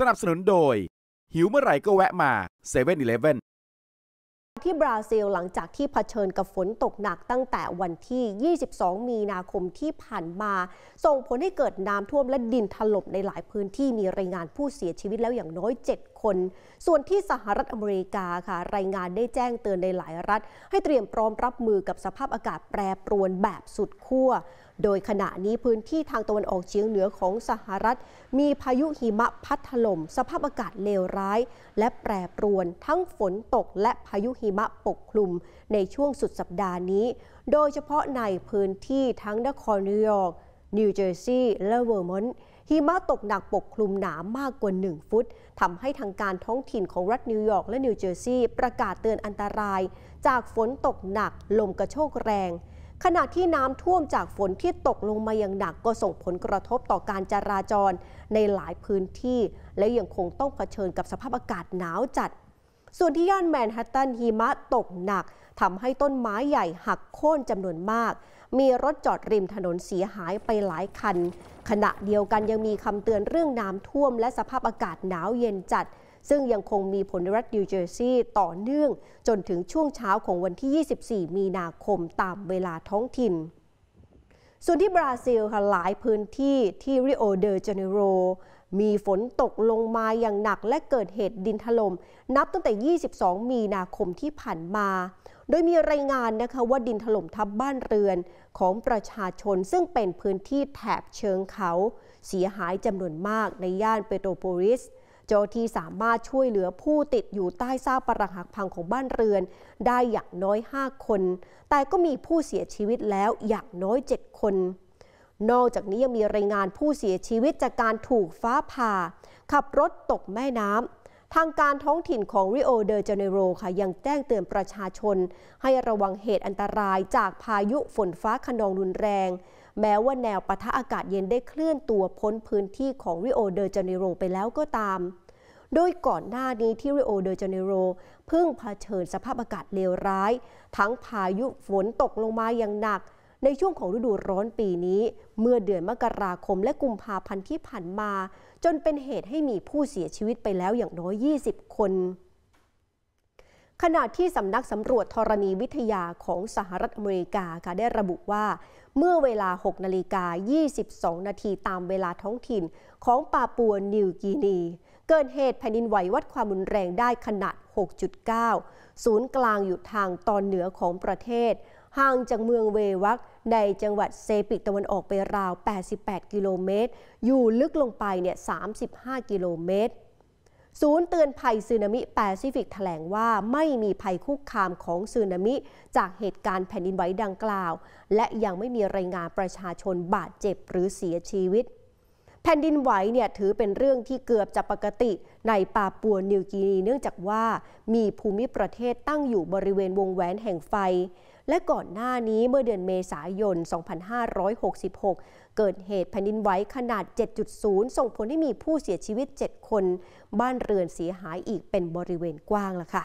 สนับสนุนโดย หิวเมื่อไหร่ก็แวะมา7 e เ e ่ e อที่บราซิลหลังจากที่เผชิญกับฝนตกหนักตั้งแต่วันที่ 22 มีนาคมที่ผ่านมา ส่งผลให้เกิดน้ำท่วมและดินถล่มในหลายพื้นที่มีรายงานผู้เสียชีวิตแล้วอย่างน้อย7คนส่วนที่สหรัฐอเมริกาค่ะ รายงานได้แจ้งเตือนในหลายรัฐ ให้เตรียมพร้อมรับมือกับสภาพอากาศแปรปรวนแบบสุดขั้ว โดยขณะนี้พื้นที่ทางตะวันออกเฉียงเหนือของสหรัฐ มีพายุหิมะพัดถล่มสภาพอากาศเลวร้าย และแปรปรวนทั้งฝนตกและพายุหิมะปกคลุมในช่วงสุดสัปดาห์นี้ โดยเฉพาะในพื้นที่ทั้งนครนิวยอร์กนิวเจอร์ซีย์และเวอร์มอนต์หิมะตกหนักปกคลุมหนามากกว่า 1 ฟุตทำให้ทางการท้องถิ่นของรัฐนิวยอร์กและนิวเจอร์ซีย์ประกาศเตือนอันตรายจากฝนตกหนักลมกระโชกแรง ขณะที่น้ำท่วมจากฝนที่ตกลงมาอย่างหนักก็ส่งผลกระทบต่อการจราจรในหลายพื้นที่และยังคงต้องเผชิญกับสภาพอากาศหนาวจัดส่วนที่ย่านแมนฮัตตันหิมะตกหนักทำให้ต้นไม้ใหญ่หักโค่นจำนวนมาก มีรถจอดริมถนนเสียหายไปหลายคัน ขณะเดียวกันยังมีคำเตือนเรื่องน้ำท่วมและสภาพอากาศหนาวเย็นจัด ซึ่งยังคงมีผลนรัฐนิวเจอร์ซีย์ต่อเนื่อง จนถึงช่วงเช้าของวันที่ 24 มีนาคมตามเวลาท้องถิ่นส่วนที่บราซิลค่ะหลายพื้นที่ที่ริโอเดเจเนโรมีฝนตกลงมาอย่างหนักและเกิดเหตุดินถลม่มนับตั้งแต่ 22 มีนาคมที่ผ่านมา โดยมีรายงานนะคะว่าดินถล่มทับบ้านเรือนของประชาชนซึ่งเป็นพื้นที่แถบเชิงเขา เสียหายจำนวนมากในย่านเปโตรโพลิสเจ้าที่สามารถช่วยเหลือผู้ติดอยู่ใต้ซากปรักหักพังของบ้านเรือนได้อย่างน้อย 5 คน แต่ก็มีผู้เสียชีวิตแล้วอย่างน้อย 7 คน นอกจากนี้ยังมีรายงานผู้เสียชีวิตจากการถูกฟ้าผ่า ขับรถตกแม่น้ำ ทางการท้องถิ่นของริโอเดอเจเนโรค่ะยังแจ้งเตือนประชาชน ให้ระวังเหตุอันตรายจากพายุฝนฟ้าคะนองรุนแรง แม้ว่าแนวปะทะอากาศเย็นได้เคลื่อนตัวพ้นพื้นที่ของริโอเดอเจเนโรไปแล้วก็ตามโดยก่อนหน้านี้ที่ริโอเดจเนโรเพิ่งเผชิญสภาพอากาศเลวร้าย ทั้งพายุฝนตกลงมาอย่างหนัก ในช่วงของฤดูร้อนปีนี้ เมื่อเดือนมกราคมและกุมภาพันธ์ที่ผ่านมาจนเป็นเหตุให้มีผู้เสียชีวิตไปแล้วอย่างน้อย 20 คน ขณะที่สำนักสำรวจธรณีวิทยาของสหรัฐอเมริกาค่ะได้ระบุว่าเมื่อเวลา 6 นาฬิกา 22 นาทีตามเวลาท้องถิ่นของปาปัวนิวกินีเกิดเหตุแผ่นดินไหววัดความรุนแรงได้ขนาด 6.9 ศูนย์กลางอยู่ทางตอนเหนือของประเทศ ห่างจากเมืองเววักในจังหวัดเซปิกตะวันออกไปราว 88 กิโลเมตร อยู่ลึกลงไปเนี่ย 35 กิโลเมตร ศูนย์เตือนภัยสึนามิแปซิฟิกแถลงว่าไม่มีภัยคุกคามของสึนามิจากเหตุการณ์แผ่นดินไหวดังกล่าว และยังไม่มีรายงานประชาชนบาดเจ็บหรือเสียชีวิตแผ่นดินไหวเนี่ยถือเป็นเรื่องที่เกือบจะปกติในปาปัวนิวกินีเนื่องจากว่ามีภูมิประเทศตั้งอยู่บริเวณวงแหวนแห่งไฟ และก่อนหน้านี้เมื่อเดือนเมษายน 2566 เกิดเหตุแผ่นดินไหวขนาด 7.0 ส่งผลให้มีผู้เสียชีวิต 7 คนบ้านเรือนเสียหายอีกเป็นบริเวณกว้างละค่ะ